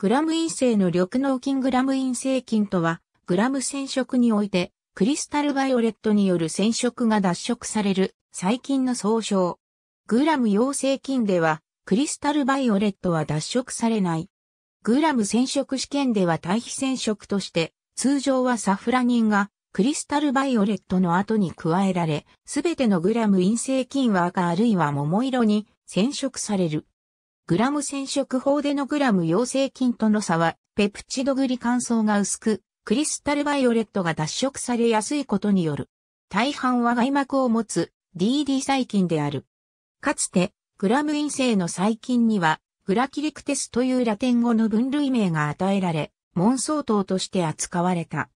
グラム陰性の緑脳菌グラム陰性菌とは、グラム染色において、クリスタルバイオレットによる染色が脱色される細菌の総称。グラム陽性菌では、クリスタルバイオレットは脱色されない。グラム染色試験では対比染色として、通常はサフラニンがクリスタルバイオレットの後に加えられ、すべてのグラム陰性菌は赤あるいは桃色に染色される。グラム染色法でのグラム陽性菌との差は、ペプチドグリ乾燥が薄く、クリスタルバイオレットが脱色されやすいことによる。大半は外膜を持つ DD 細菌である。かつて、グラム陰性の細菌には、グラキリクテスというラテン語の分類名が与えられ、紋相当として扱われた。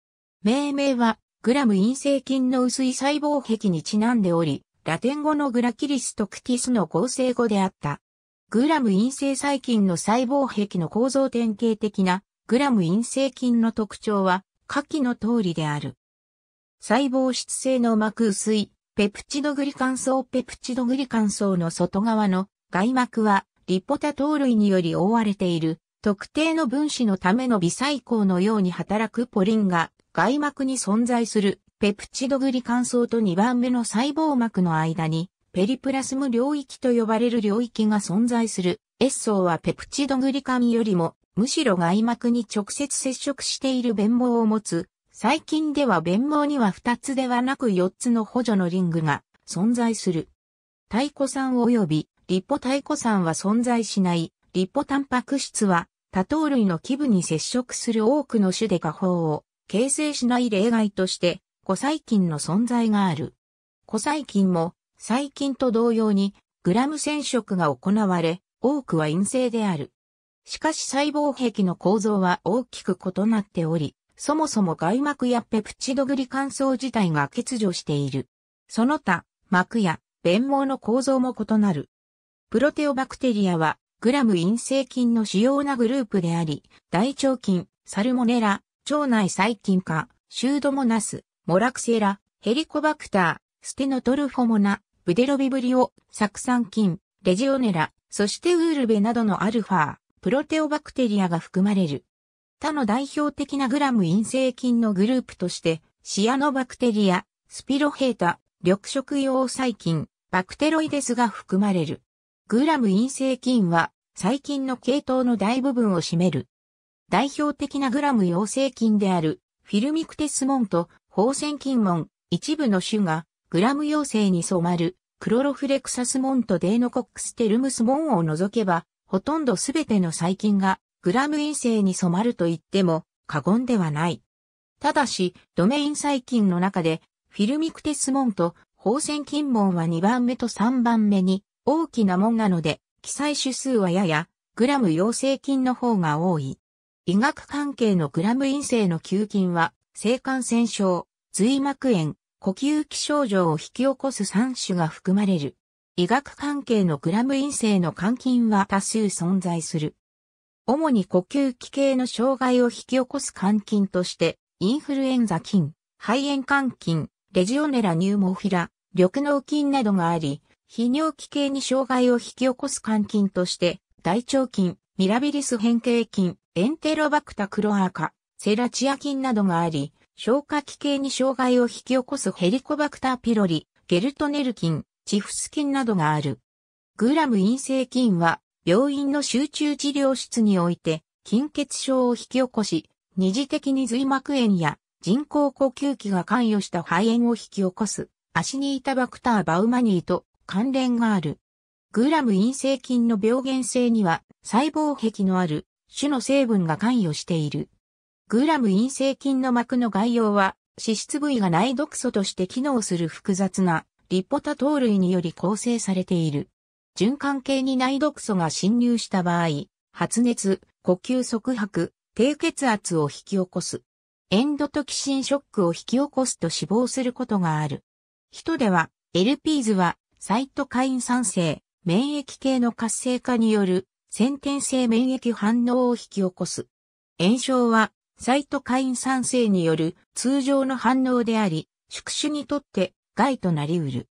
命名は、グラム陰性菌の薄い細胞壁にちなんでおり、ラテン語のグラキリスとクティスの合成語であった。グラム陰性細菌の細胞壁の構造典型的なグラム陰性菌の特徴は下記の通りである。細胞質性の膜薄いペプチドグリカン層ペプチドグリカン層の外側の外膜はリポタ糖類により覆われている特定の分子のための微細胞のように働くポリンが外膜に存在するペプチドグリカン層と2番目の細胞膜の間にペリプラスム領域と呼ばれる領域が存在する。エッソーはペプチドグリカンよりも、むしろ外膜に直接接触している弁毛を持つ。最近では弁毛には2つではなく4つの補助のリングが存在する。太鼓酸及びリポ太鼓酸は存在しない。リポタンパク質は多糖類の基部に接触する多くの種で下法を形成しない例外として、古細菌の存在がある。古細菌も細菌と同様にグラム染色が行われ、多くは陰性である。しかし細胞壁の構造は大きく異なっており、そもそも外膜やペプチドグリカン層自体が欠如している。その他、膜や弁毛の構造も異なる。プロテオバクテリアは、グラム陰性菌の主要なグループであり、大腸菌、サルモネラ、腸内細菌科、シュードモナス、モラクセラ、ヘリコバクター、ステノトルフォモナ、ブデロビブリオ、酢酸菌、レジオネラ、そしてウールベなどのアルファ、プロテオバクテリアが含まれる。他の代表的なグラム陰性菌のグループとして、シアノバクテリア、スピロヘータ、緑色用細菌、バクテロイデスが含まれる。グラム陰性菌は、細菌の系統の大部分を占める。代表的なグラム陽性菌である、フィルミクテスモンと、放線菌ン、一部の種が、グラム陽性に染まる、クロロフレクサスモンとデーノコックステルムスモンを除けば、ほとんどすべての細菌がグラム陰性に染まると言っても過言ではない。ただし、ドメイン細菌の中で、フィルミクテスモンと放線菌門は2番目と3番目に大きな門なので、記載種数はややグラム陽性菌の方が多い。医学関係のグラム陰性の球菌は、性感染症、髄膜炎、呼吸器症状を引き起こす3種が含まれる。医学関係のグラム陰性の肝菌は多数存在する。主に呼吸器系の障害を引き起こす肝菌として、インフルエンザ菌、肺炎肝菌、レジオネラニューモフィラ、緑脳菌などがあり、泌尿器系に障害を引き起こす肝菌として、大腸菌、ミラビリス変形菌、エンテロバクタクロアーカ、セラチア菌などがあり、消化器系に障害を引き起こすヘリコバクターピロリ、ゲルトネル菌、チフス菌などがある。グラム陰性菌は、病院の集中治療室において、菌血症を引き起こし、二次的に髄膜炎や人工呼吸器が関与した肺炎を引き起こす、アシニータバクターバウマニーと関連がある。グラム陰性菌の病原性には細胞壁のある種の成分が関与している。グラム陰性菌の膜の概要は、脂質部位が内毒素として機能する複雑なリポタ糖類により構成されている。循環系に内毒素が侵入した場合、発熱、呼吸促迫、低血圧を引き起こす。エンドトキシンショックを引き起こすと死亡することがある。人では、LP 図は、サイトカイン酸性、免疫系の活性化による先天性免疫反応を引き起こす。炎症はサイトカイン酸性による通常の反応であり、宿主にとって害となり得る。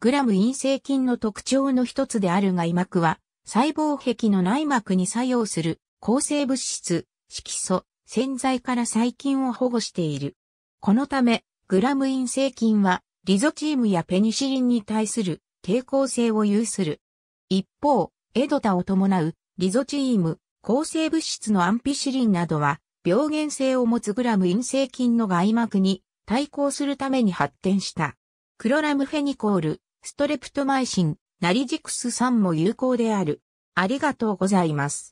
グラム陰性菌の特徴の一つであるが胃膜は、細胞壁の内膜に作用する抗生物質、色素、洗剤から細菌を保護している。このため、グラム陰性菌は、リゾチームやペニシリンに対する抵抗性を有する。一方、エドタを伴うリゾチーム、抗生物質のアンピシリンなどは、病原性を持つグラム陰性菌の外膜に対抗するために発展した。クロラムフェニコール、ストレプトマイシン、ナリジクス酸も有効である。ありがとうございます。